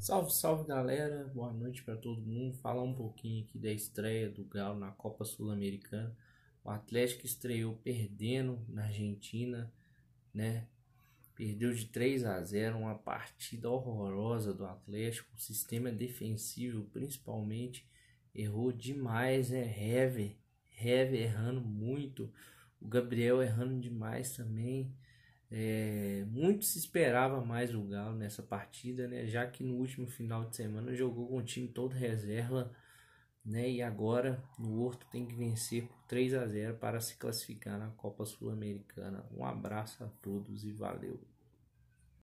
Salve, salve galera, boa noite para todo mundo. Falar um pouquinho aqui da estreia do Galo na Copa Sul-Americana. O Atlético estreou perdendo na Argentina, né? Perdeu de 3 a 0, uma partida horrorosa do Atlético. O sistema defensivo, principalmente, errou demais, é Hever, Hever errando muito, o Gabriel errando demais também. É, muito se esperava mais o Galo nessa partida, né? Já que no último final de semana jogou com o time todo reserva, né? E agora no Horto tem que vencer por 3 a 0 para se classificar na Copa Sul-Americana. Um abraço a todos e valeu.